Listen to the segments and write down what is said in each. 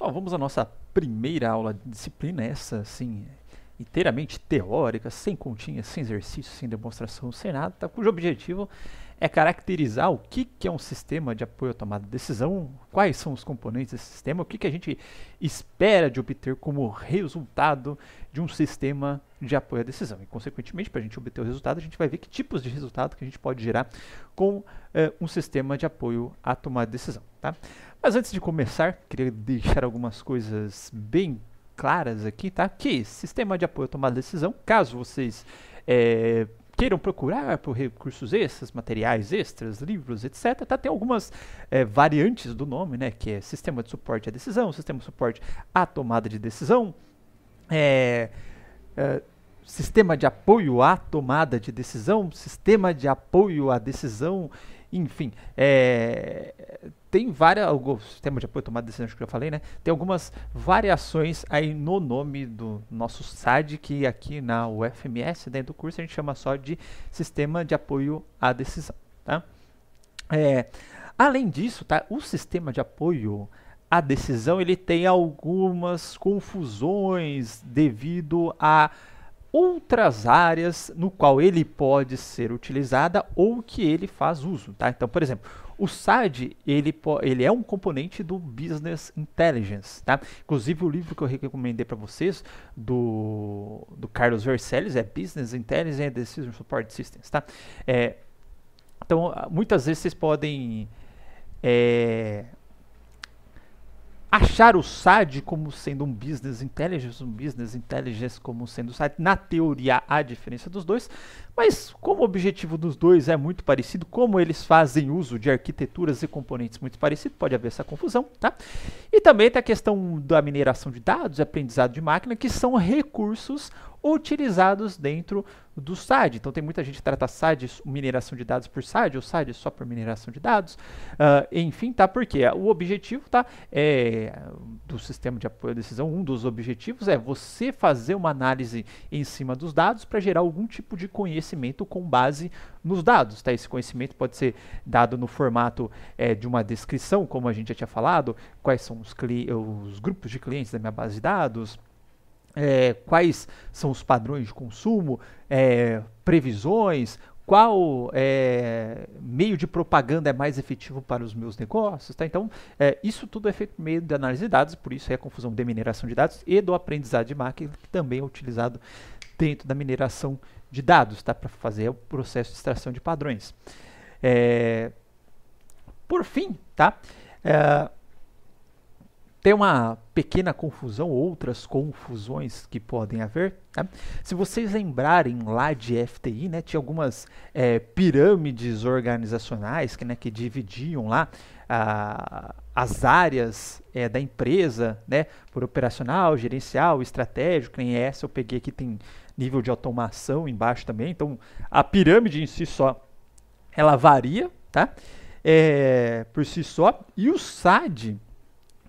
Pessoal, vamos à nossa primeira aula de disciplina, essa assim, inteiramente teórica, sem continha, sem exercício, sem demonstração, sem nada, tá, cujo objetivo é caracterizar o que, que é um sistema de apoio à tomada de decisão, quais são os componentes desse sistema, o que, que a gente espera de obter como resultado de um sistema de apoio à decisão. E, consequentemente, para a gente obter o resultado, a gente vai ver que tipos de resultado que a gente pode gerar com eh, um sistema de apoio à tomada de decisão. Tá? Mas antes de começar, queria deixar algumas coisas bem claras aqui, tá? Que sistema de apoio à tomada de decisão, caso vocês é, queiram procurar por recursos extras, materiais extras, livros, etc. Tá, tem algumas é, variantes do nome, né, que é sistema de suporte à decisão, sistema de suporte à tomada de decisão, é, é, sistema de apoio à tomada de decisão, sistema de apoio à decisão enfim, é, tem várias. O sistema de apoio tomada de decisão que eu falei, né? Tem algumas variações aí no nome do nosso SAD, que aqui na UFMS, dentro né, do curso, a gente chama só de Sistema de Apoio à Decisão. Tá? É, além disso, tá, o sistema de apoio à decisão ele tem algumas confusões devido a outras áreas no qual ele pode ser utilizada ou que ele faz uso, tá? Então, por exemplo, o SAD, ele, ele é um componente do Business Intelligence, tá? Inclusive, o livro que eu recomendei para vocês, do, do Carlos Vercelles, é Business Intelligence and Decision Support Systems, tá? É, então, muitas vezes vocês podem é, achar o SAD como sendo um business intelligence, um business intelligence como sendo o SAD. Na teoria há diferença dos dois, mas como o objetivo dos dois é muito parecido, como eles fazem uso de arquiteturas e componentes muito parecidos, pode haver essa confusão, tá? E também tem a questão da mineração de dados, aprendizado de máquina, que são recursos utilizados dentro do SAD. Então tem muita gente que trata SAD, mineração de dados por SAD, ou SAD só por mineração de dados. Uh, enfim, tá? Porque o objetivo tá, é, do sistema de apoio à decisão, um dos objetivos é você fazer uma análise em cima dos dados para gerar algum tipo de conhecimento com base nos dados. Tá? Esse conhecimento pode ser dado no formato é, de uma descrição, como a gente já tinha falado, quais são os, os grupos de clientes da minha base de dados é, quais são os padrões de consumo, é, previsões, qual é, meio de propaganda é mais efetivo para os meus negócios, tá? Então, é, isso tudo é feito por meio da análise de dados, por isso é a confusão de mineração de dados e do aprendizado de máquina, que também é utilizado dentro da mineração de dados, tá? Para fazer o processo de extração de padrões. É, por fim, tá? É, tem uma pequena confusão, outras confusões que podem haver. Tá? Se vocês lembrarem lá de FTI, né, tinha algumas é, pirâmides organizacionais que, né, que dividiam lá ah, as áreas é, da empresa né, por operacional, gerencial, estratégico. Né, em essa eu peguei aqui, tem nível de automação embaixo também. Então a pirâmide em si só ela varia tá? É, por si só. E o SAD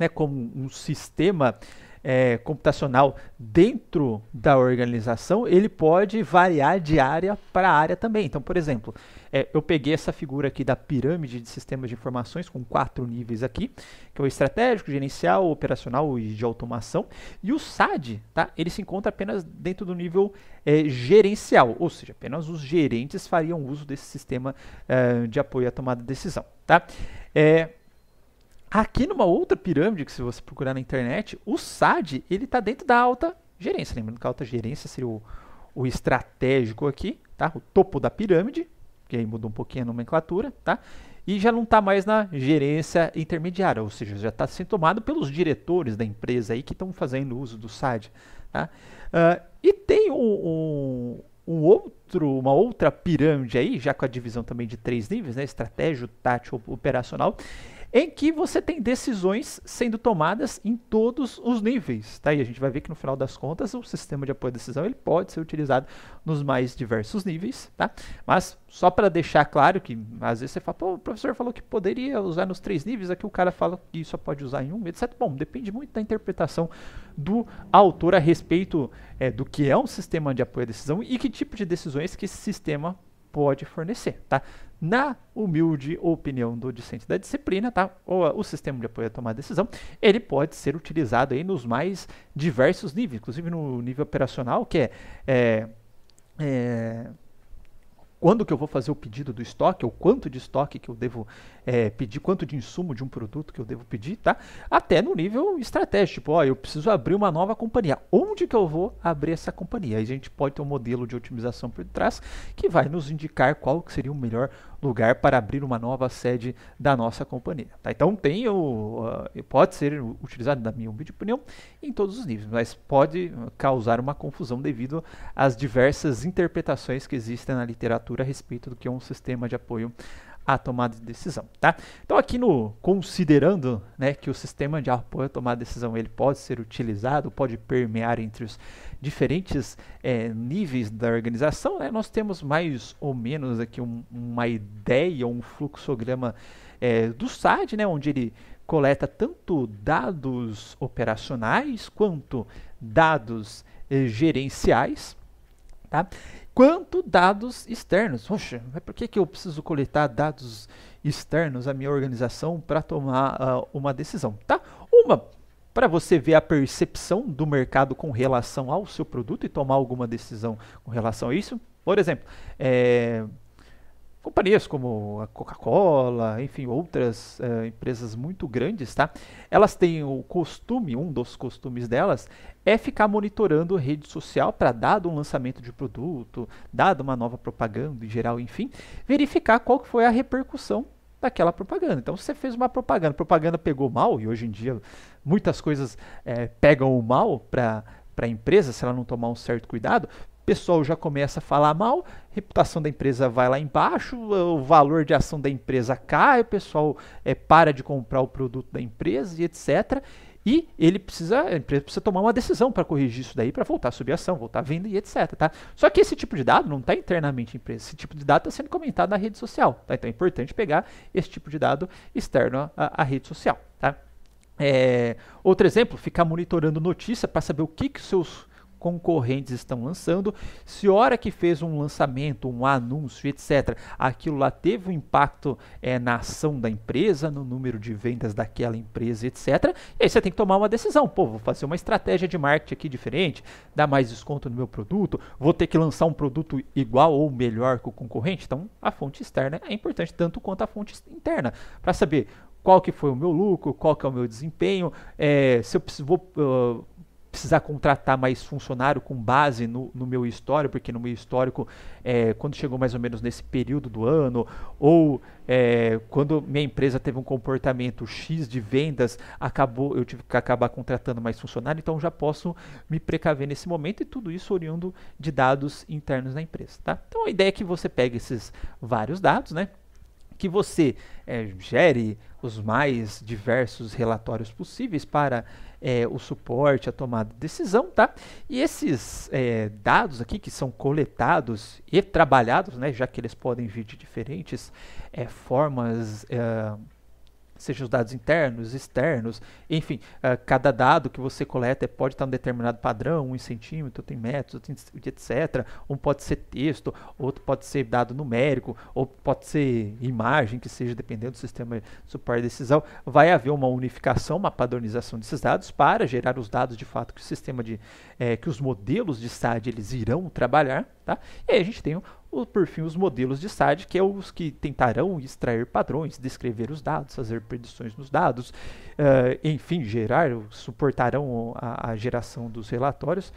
né, como um sistema é, computacional dentro da organização, ele pode variar de área para área também. Então, por exemplo, é, eu peguei essa figura aqui da pirâmide de sistemas de informações com quatro níveis aqui, que é o estratégico, gerencial, operacional e de automação. E o SAD, tá? Ele se encontra apenas dentro do nível é, gerencial, ou seja, apenas os gerentes fariam uso desse sistema é, de apoio à tomada de decisão, tá? É, Aqui numa outra pirâmide que se você procurar na internet, o SAD ele está dentro da alta gerência. Lembrando que a alta gerência seria o, o estratégico aqui, tá? O topo da pirâmide, que aí mudou um pouquinho a nomenclatura, tá? E já não está mais na gerência intermediária, ou seja, já está sendo tomado pelos diretores da empresa aí que estão fazendo uso do SAD. Tá? Uh, e tem um, um, um, outro, uma outra pirâmide aí, já com a divisão também de três níveis, né? Estratégico, tático, operacional, em que você tem decisões sendo tomadas em todos os níveis. Tá? E a gente vai ver que no final das contas o sistema de apoio à decisão ele pode ser utilizado nos mais diversos níveis. Tá? Mas só para deixar claro que às vezes você fala, Pô, o professor falou que poderia usar nos três níveis, aqui o cara fala que só pode usar em um, etc. Bom, depende muito da interpretação do autor a respeito é, do que é um sistema de apoio à decisão e que tipo de decisões que esse sistema pode fornecer, tá? na humilde opinião do discente da disciplina, tá? O, ah, o sistema de apoio a tomar decisão, ele pode ser utilizado aí nos mais diversos níveis, inclusive no nível operacional, que é, é, é quando que eu vou fazer o pedido do estoque, ou quanto de estoque que eu devo é, pedir, quanto de insumo de um produto que eu devo pedir, tá? Até no nível estratégico, tipo, ó, eu preciso abrir uma nova companhia. Onde que eu vou abrir essa companhia? Aí a gente pode ter um modelo de otimização por trás que vai nos indicar qual seria o melhor lugar para abrir uma nova sede da nossa companhia. Tá? Então tem o, uh, pode ser utilizado, na minha humilde opinião, em todos os níveis, mas pode causar uma confusão devido às diversas interpretações que existem na literatura a respeito do que é um sistema de apoio a tomada de decisão, tá? Então aqui no considerando, né, que o sistema de apoio à tomada de decisão ele pode ser utilizado, pode permear entre os diferentes é, níveis da organização, né, nós temos mais ou menos aqui um, uma ideia, um fluxograma é, do SAD, né, onde ele coleta tanto dados operacionais quanto dados eh, gerenciais, tá? quanto dados externos. Poxa, mas por que, que eu preciso coletar dados externos à minha organização para tomar uh, uma decisão? Tá? Uma, para você ver a percepção do mercado com relação ao seu produto e tomar alguma decisão com relação a isso. Por exemplo, é, companhias como a Coca-Cola, enfim, outras eh, empresas muito grandes, tá? Elas têm o costume, um dos costumes delas, é ficar monitorando rede social para, dado um lançamento de produto, dado uma nova propaganda em geral, enfim, verificar qual que foi a repercussão daquela propaganda. Então, você fez uma propaganda, propaganda pegou mal, e hoje em dia muitas coisas é, pegam o mal para para a empresa, se ela não tomar um certo cuidado, pessoal já começa a falar mal, a reputação da empresa vai lá embaixo, o valor de ação da empresa cai, o pessoal é, para de comprar o produto da empresa e etc. E ele precisa, a empresa precisa tomar uma decisão para corrigir isso daí, para voltar a subir a ação, voltar a venda e etc. Tá? Só que esse tipo de dado não está internamente em empresa, esse tipo de dado está sendo comentado na rede social. Tá? Então é importante pegar esse tipo de dado externo à, rede social. Tá? É, outro exemplo, ficar monitorando notícia para saber o que, que seus concorrentes estão lançando, se hora que fez um lançamento, um anúncio, etc., aquilo lá teve um impacto é, na ação da empresa, no número de vendas daquela empresa, etc., e aí você tem que tomar uma decisão. Pô, vou fazer uma estratégia de marketing aqui diferente, dar mais desconto no meu produto, vou ter que lançar um produto igual ou melhor que o concorrente. Então, a fonte externa é importante tanto quanto a fonte interna, para saber qual que foi o meu lucro, qual que é o meu desempenho, é, se eu vou uh, precisar contratar mais funcionário com base no, no meu histórico, porque no meu histórico, é, quando chegou mais ou menos nesse período do ano, ou é, quando minha empresa teve um comportamento X de vendas, acabou, eu tive que acabar contratando mais funcionário, então já posso me precaver nesse momento e tudo isso oriundo de dados internos da empresa. Tá? Então a ideia é que você pegue esses vários dados, né? que você é, gere os mais diversos relatórios possíveis para é, o suporte, a tomada de decisão, tá? E esses é, dados aqui que são coletados e trabalhados, né, já que eles podem vir de diferentes formas sejam os dados internos, externos, enfim, uh, cada dado que você coleta pode estar em um determinado padrão, um em centímetro, outro em metros, outro em etc. Um pode ser texto, outro pode ser dado numérico, ou pode ser imagem, que seja dependendo do sistema de suporte de decisão. Vai haver uma unificação, uma padronização desses dados para gerar os dados de fato que o sistema de, eh, que os modelos de SAD eles irão trabalhar, tá? E aí a gente tem um ou por fim, os modelos de SAD, que é os que tentarão extrair padrões, descrever os dados, fazer predições nos dados, uh, enfim, gerar, suportarão a, a, geração dos relatórios,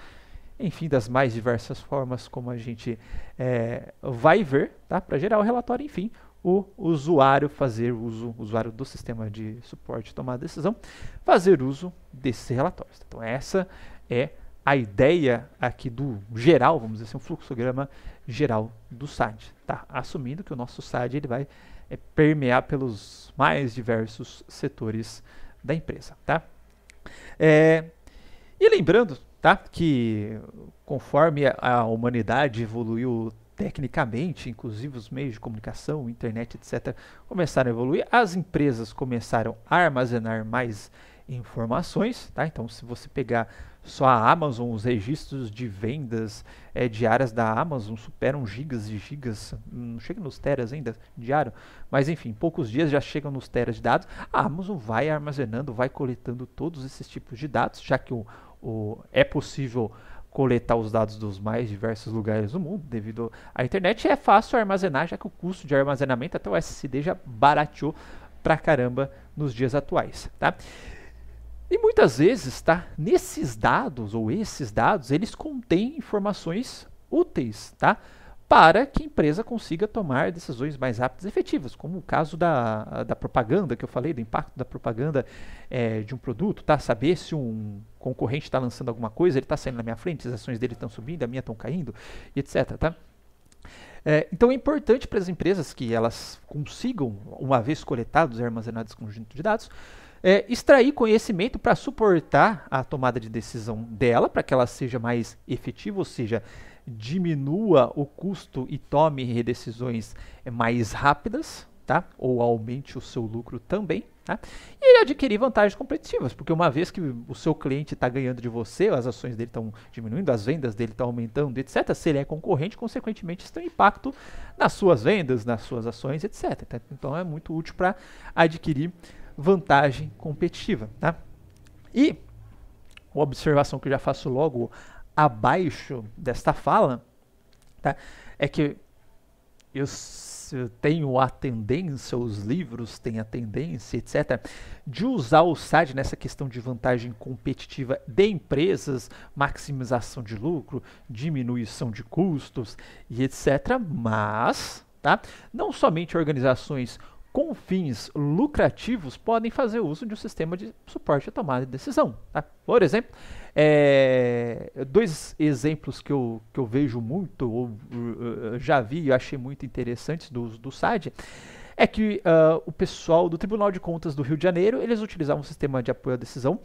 enfim, das mais diversas formas como a gente é, vai ver, tá? para gerar o relatório, enfim, o usuário fazer uso, o usuário do sistema de suporte tomar decisão, fazer uso desses relatórios. Então, essa é a a ideia aqui do geral, vamos dizer assim, um fluxograma geral do site. Tá? Assumindo que o nosso site ele vai é, permear pelos mais diversos setores da empresa. Tá? É, e lembrando tá, que conforme a humanidade evoluiu tecnicamente, inclusive os meios de comunicação, internet, etc., começaram a evoluir, as empresas começaram a armazenar mais informações. Tá? Então, se você pegar só a Amazon, os registros de vendas é, diárias da Amazon superam gigas e gigas, hum, não chega nos teras ainda, diário, mas enfim, poucos dias já chegam nos teras de dados. A Amazon vai armazenando, vai coletando todos esses tipos de dados, já que o, o é possível coletar os dados dos mais diversos lugares do mundo devido à internet. É fácil armazenar, já que o custo de armazenamento até o SSD já barateou pra caramba nos dias atuais, tá? E muitas vezes, tá? Nesses dados ou esses dados, eles contêm informações úteis, tá? Para que a empresa consiga tomar decisões mais rápidas e efetivas, como o caso da, da propaganda que eu falei, do impacto da propaganda é, de um produto, tá? Saber se um concorrente está lançando alguma coisa, ele está saindo na minha frente, se as ações dele estão subindo, a minha estão caindo, etc. Tá? É, então é importante para as empresas que elas consigam, uma vez coletados e armazenados esse conjunto de dados, é, extrair conhecimento para suportar a tomada de decisão dela, para que ela seja mais efetiva, ou seja, diminua o custo e tome decisões é, mais rápidas, tá? ou aumente o seu lucro também. Tá? E ele adquirir vantagens competitivas, porque uma vez que o seu cliente está ganhando de você, as ações dele estão diminuindo, as vendas dele estão aumentando, etc., se ele é concorrente, consequentemente isso tem impacto nas suas vendas, nas suas ações, etc. Tá? Então é muito útil para adquirir vantagem competitiva. Tá? E uma observação que eu já faço logo abaixo desta fala tá? é que eu, tenho a tendência, os livros têm a tendência, etc., de usar o SAD nessa questão de vantagem competitiva de empresas, maximização de lucro, diminuição de custos e etc., mas tá? não somente organizações com fins lucrativos podem fazer uso de um sistema de suporte à tomada de decisão. Tá? Por exemplo, é, dois exemplos que eu, que eu vejo muito, ou eh, já vi e achei muito interessantes do uso do SAD, é que uh, o pessoal do Tribunal de Contas do Rio de Janeiro, eles utilizavam um sistema de apoio à decisão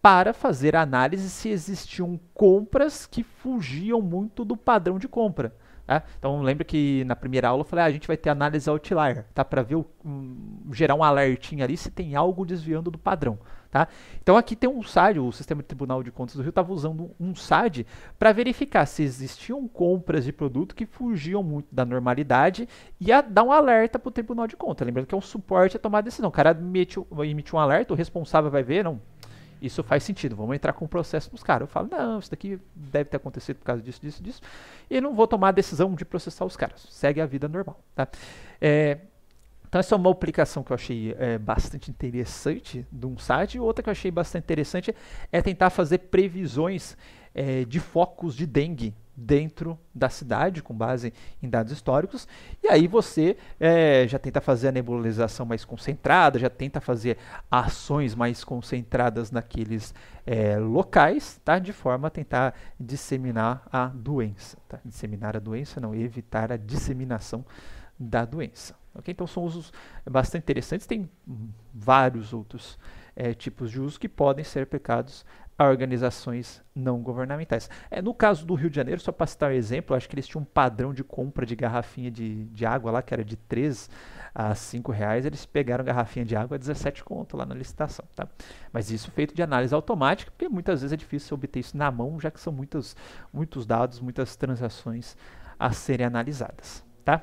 para fazer análise se existiam compras que fugiam muito do padrão de compra. Né? Então lembra que na primeira aula eu falei, ah, a gente vai ter análise outlier, tá? Para ver o, um, gerar um alertinho ali se tem algo desviando do padrão. Tá? Então aqui tem um SAD, o Sistema de Tribunal de Contas do Rio estava usando um SAD para verificar se existiam compras de produto que fugiam muito da normalidade e a dar um alerta para o Tribunal de Contas. Lembrando que é um suporte a tomar decisão. O cara emite um alerta, o responsável vai ver, não, isso faz sentido, vamos entrar com um processo nos caras. Eu falo, não, isso daqui deve ter acontecido por causa disso, disso, disso, e não vou tomar a decisão de processar os caras. Segue a vida normal, tá? É, então essa é uma aplicação que eu achei é, bastante interessante de um site. Outra que eu achei bastante interessante é tentar fazer previsões é, de focos de dengue dentro da cidade, com base em dados históricos, e aí você é, já tenta fazer a nebulização mais concentrada, já tenta fazer ações mais concentradas naqueles é, locais, tá? de forma a tentar disseminar a doença. Tá? Disseminar a doença, não evitar a disseminação da doença. Okay? Então são usos bastante interessantes, tem vários outros é, tipos de uso que podem ser aplicados a organizações não governamentais. É, no caso do Rio de Janeiro, só para citar um exemplo, acho que eles tinham um padrão de compra de garrafinha de, de água lá, que era de 3 a 5 reais, eles pegaram garrafinha de água a 17 conto lá na licitação. Tá? Mas isso feito de análise automática, porque muitas vezes é difícil obter isso na mão, já que são muitos, muitos dados, muitas transações a serem analisadas. Tá?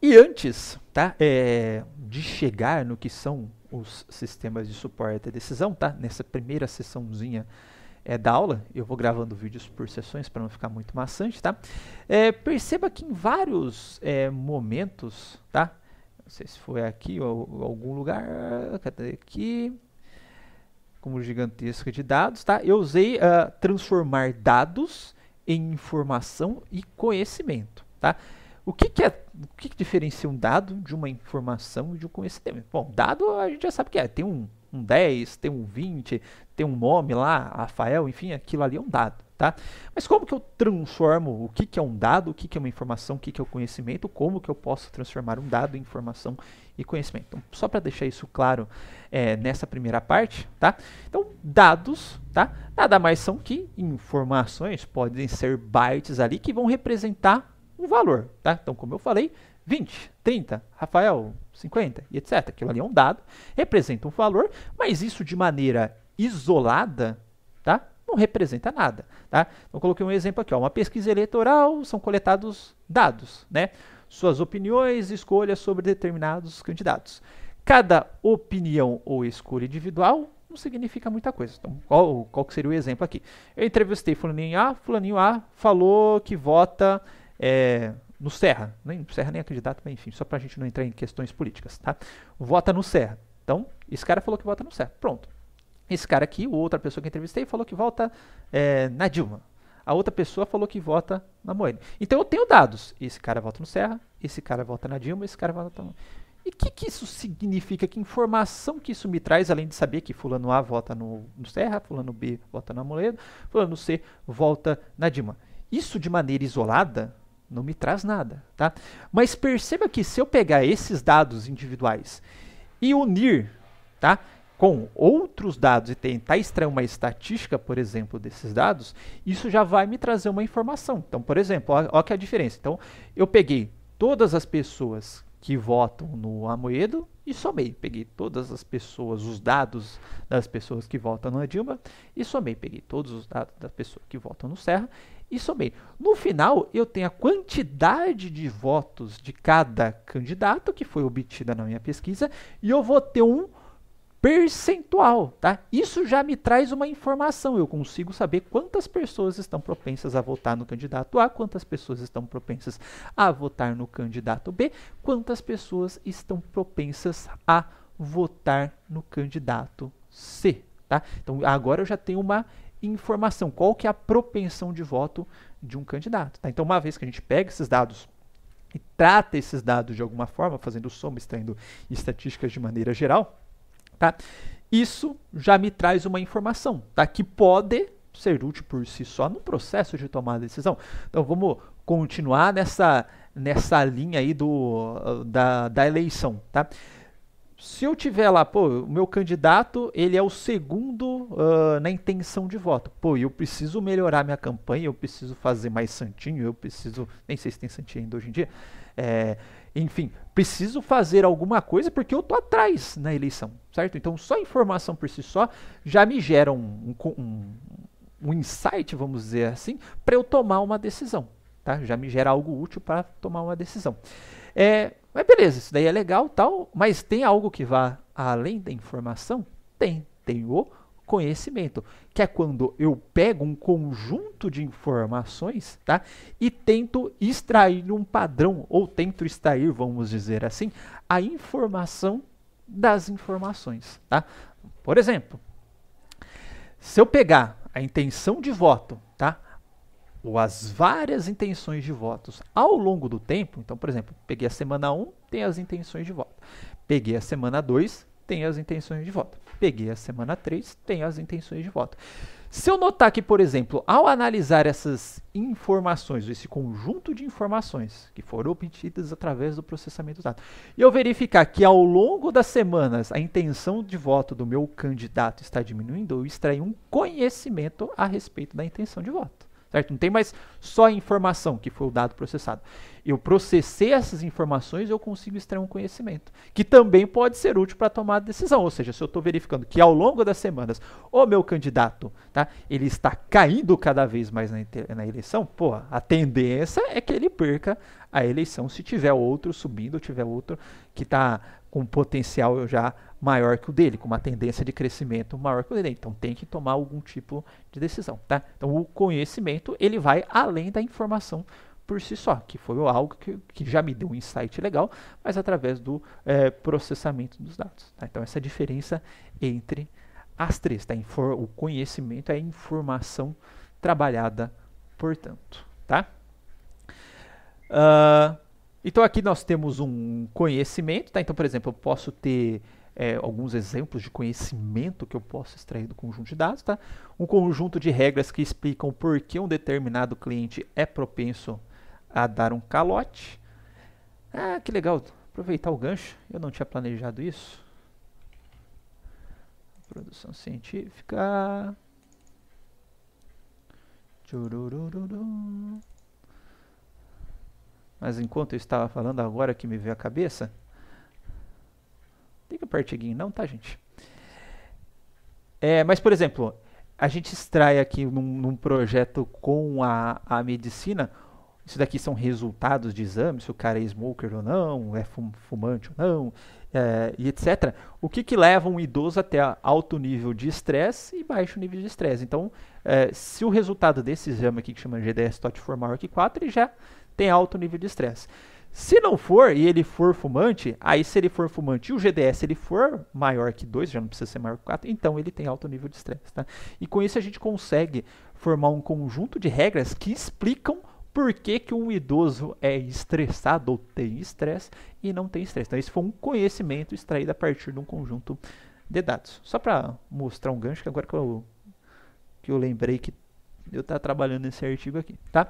E antes tá, é, de chegar no que são os sistemas de suporte à decisão, tá? Nessa primeira sessãozinha é, da aula, eu vou gravando vídeos por sessões para não ficar muito maçante, tá? É, perceba que em vários é, momentos, tá? Não sei se foi aqui ou algum lugar, cadê aqui? Como gigantesca de dados, tá? Eu usei uh, transformar dados em informação e conhecimento, tá? O que, que é, o que, que, diferencia um dado de uma informação e de um conhecimento? Bom, dado a gente já sabe que é, tem um, um 10, tem um 20, tem um nome lá, Rafael, enfim, aquilo ali é um dado, tá? Mas como que eu transformo o que, que é um dado, o que, que é uma informação, o que, que é o um conhecimento, como que eu posso transformar um dado em informação e conhecimento? Então, só para deixar isso claro é, nessa primeira parte, tá? Então, dados, tá? Nada mais são que informações, podem ser bytes ali que vão representar um valor, tá? Então, como eu falei, 20, 30, Rafael, 50 e etc. Aquilo ali é um dado, representa um valor, mas isso de maneira isolada, tá? Não representa nada, tá? Então, coloquei um exemplo aqui, ó, uma pesquisa eleitoral, são coletados dados, né? Suas opiniões e escolhas sobre determinados candidatos. Cada opinião ou escolha individual não significa muita coisa. Então, qual, qual seria o exemplo aqui? Eu entrevistei fulaninho A, fulaninho A falou que vota é, no Serra. Nem, Serra nem é candidato, mas enfim, só para a gente não entrar em questões políticas. Tá? Vota no Serra. Então, esse cara falou que vota no Serra. Pronto. Esse cara aqui, outra pessoa que entrevistei, falou que vota é, na Dilma. A outra pessoa falou que vota na Moeda. Então eu tenho dados. Esse cara vota no Serra, esse cara vota na Dilma, esse cara vota no. E o que, que, isso significa? Que informação que isso me traz, além de saber que fulano A vota no, no Serra, fulano B vota na Moeda, fulano C vota na Dilma. Isso de maneira isolada não me traz nada, tá? Mas perceba que se eu pegar esses dados individuais e unir, tá, com outros dados e tentar extrair uma estatística, por exemplo, desses dados, isso já vai me trazer uma informação. Então, por exemplo, olha que é a diferença. Então, eu peguei todas as pessoas que votam no Amoedo e somei. Peguei todas as pessoas, os dados das pessoas que votam no Dilma e somei. Peguei todos os dados das pessoas que votam no Serra e somei. No final, eu tenho a quantidade de votos de cada candidato que foi obtida na minha pesquisa e eu vou ter um percentual, tá? Isso já me traz uma informação, eu consigo saber quantas pessoas estão propensas a votar no candidato A, quantas pessoas estão propensas a votar no candidato B, quantas pessoas estão propensas a votar no candidato C, tá? Então agora eu já tenho uma informação, qual que é a propensão de voto de um candidato. Tá? Então, uma vez que a gente pega esses dados e trata esses dados de alguma forma, fazendo soma, extraindo estatísticas de maneira geral, tá? isso já me traz uma informação tá? que pode ser útil por si só no processo de tomar a decisão. Então, vamos continuar nessa, nessa linha aí do, da, da eleição. Tá? se eu tiver lá, pô, o meu candidato, ele é o segundo uh, na intenção de voto. Pô, eu preciso melhorar minha campanha, eu preciso fazer mais santinho, eu preciso. Nem sei se tem santinho ainda hoje em dia. É, enfim, preciso fazer alguma coisa porque eu tô atrás na eleição, certo? Então, só informação por si só já me gera um, um, um, um insight, vamos dizer assim, para eu tomar uma decisão, tá? Já me gera algo útil para tomar uma decisão. É, mas beleza, isso daí é legal tal, mas tem algo que vá além da informação? Tem, tem o conhecimento, que é quando eu pego um conjunto de informações, tá? E tento extrair um padrão ou tento extrair, vamos dizer assim, a informação das informações, tá? Por exemplo, se eu pegar a intenção de voto ou as várias intenções de votos ao longo do tempo. Então, por exemplo, peguei a semana 1, tem as intenções de voto. Peguei a semana 2, tem as intenções de voto. Peguei a semana 3, tem as intenções de voto. Se eu notar que, por exemplo, ao analisar essas informações, esse conjunto de informações que foram obtidas através do processamento dos dados, e eu verificar que ao longo das semanas a intenção de voto do meu candidato está diminuindo, eu extraí um conhecimento a respeito da intenção de voto certo? Não tem mais só a informação que foi o dado processado. Eu processei essas informações, eu consigo extrair um conhecimento, que também pode ser útil para tomar decisão. Ou seja, se eu estou verificando que ao longo das semanas o meu candidato, tá, ele está caindo cada vez mais na, na eleição, pô, a tendência é que ele perca a eleição se tiver outro subindo, tiver outro que está com potencial já maior que o dele, com uma tendência de crescimento maior que o dele. Então tem que tomar algum tipo de decisão, tá? Então o conhecimento, ele vai além da informação por si só, que foi algo que, que já me deu um insight legal, mas através do é, processamento dos dados. Tá? Então essa diferença entre as três, tá? Infor o conhecimento é a informação trabalhada, portanto, tá? Uh, então aqui nós temos um conhecimento, tá? Então, por exemplo, eu posso ter é, alguns exemplos de conhecimento que eu posso extrair do conjunto de dados, tá? um conjunto de regras que explicam por que um determinado cliente é propenso a dar um calote. Ah, que legal, aproveitar o gancho, eu não tinha planejado isso. Produção científica. Mas enquanto eu estava falando, agora que me veio a cabeça, Liga para o não, tá, gente? É, mas, por exemplo, a gente extrai aqui num, num projeto com a, a medicina. Isso daqui são resultados de exames, se o cara é smoker ou não, é fumante ou não, é, e etc. O que, que leva um idoso até alto nível de estresse e baixo nível de estresse? Então, é, se o resultado desse exame aqui, que chama GDS-TOT formal arq 4, ele já tem alto nível de estresse. Se não for, e ele for fumante, aí se ele for fumante e o GDS ele for maior que 2, já não precisa ser maior que 4, então ele tem alto nível de estresse. Tá? E com isso a gente consegue formar um conjunto de regras que explicam por que, que um idoso é estressado ou tem estresse e não tem estresse. Então, isso foi um conhecimento extraído a partir de um conjunto de dados. Só para mostrar um gancho, que agora que eu, que eu lembrei que eu estava trabalhando nesse artigo aqui. Tá?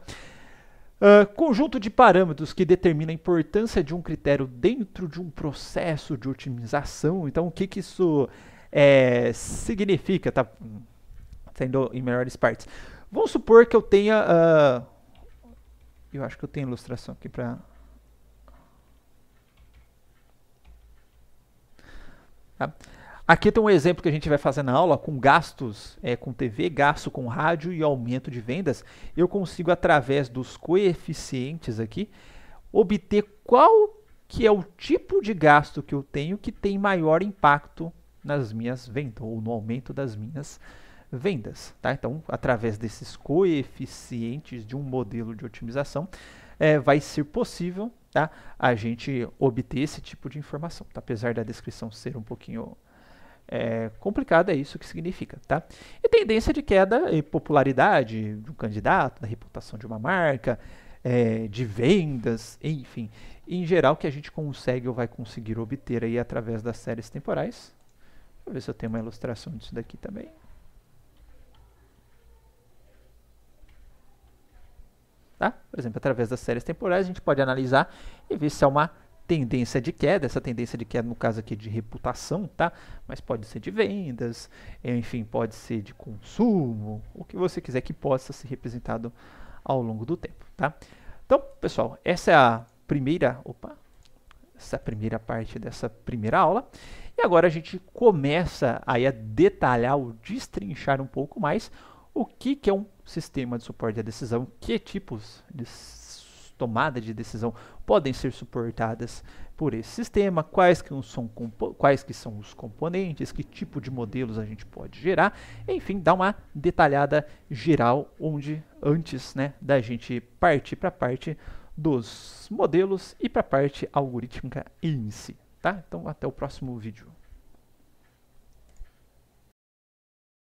Ah, conjunto de parâmetros que determina a importância de um critério dentro de um processo de otimização. Então, o que, que isso é, significa? Tá sendo em melhores partes. Vamos supor que eu tenha. Uh, eu acho que eu tenho ilustração aqui para. Tá. Aqui tem um exemplo que a gente vai fazer na aula com gastos é, com TV, gasto com rádio e aumento de vendas. Eu consigo, através dos coeficientes aqui, obter qual que é o tipo de gasto que eu tenho que tem maior impacto nas minhas vendas ou no aumento das minhas vendas. Tá? Então, através desses coeficientes de um modelo de otimização, é, vai ser possível tá? a gente obter esse tipo de informação, tá? apesar da descrição ser um pouquinho é, complicado é isso que significa, tá? E tendência de queda e popularidade de um candidato, da reputação de uma marca, é, de vendas, enfim, em geral que a gente consegue ou vai conseguir obter aí através das séries temporais. Deixa eu ver se eu tenho uma ilustração disso daqui também. Tá? Por exemplo, através das séries temporais a gente pode analisar e ver se é uma tendência de queda, essa tendência de queda no caso aqui de reputação, tá? Mas pode ser de vendas, é, enfim, pode ser de consumo, o que você quiser que possa ser representado ao longo do tempo, tá? Então, pessoal, essa é a primeira, opa, essa é primeira parte dessa primeira aula. E agora a gente começa aí a detalhar ou destrinchar um pouco mais o que, que é um sistema de suporte à decisão, que tipos de tomada de decisão podem ser suportadas por esse sistema, quais que, são, quais que são os componentes, que tipo de modelos a gente pode gerar, enfim, dá uma detalhada geral onde antes né, da gente partir para a parte dos modelos e para a parte algorítmica em si. Tá? Então até o próximo vídeo.